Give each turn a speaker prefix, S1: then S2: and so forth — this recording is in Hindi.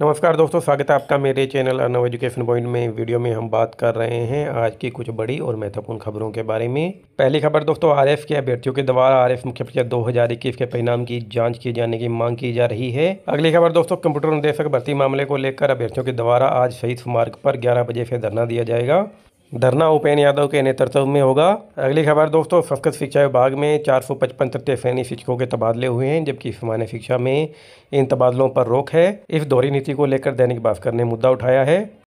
S1: नमस्कार दोस्तों स्वागत है आपका मेरे चैनल अनव एजुकेशन पॉइंट में वीडियो में हम बात कर रहे हैं आज की कुछ बड़ी और महत्वपूर्ण खबरों के बारे में पहली खबर दोस्तों आरएफ के अभ्यर्थियों के द्वारा आरएफ मुख्य परीक्षा इक्कीस के परिणाम की जांच किए जाने की मांग की जा रही है अगली खबर दोस्तों कंप्यूटर निदेशक भर्ती मामले को लेकर अभ्यर्थियों के द्वारा आज शहीद मार्ग पर ग्यारह बजे से धरना दिया जाएगा धरना उपेन यादव के नेतृत्व में होगा अगली खबर दोस्तों सफकत शिक्षा विभाग में चार सौ पचपन तथ्य फैनी शिक्षकों के तबादले हुए हैं जबकि सामान्य शिक्षा में इन तबादलों पर रोक है इस दोहरी नीति को लेकर दैनिक भास्कर ने मुद्दा उठाया है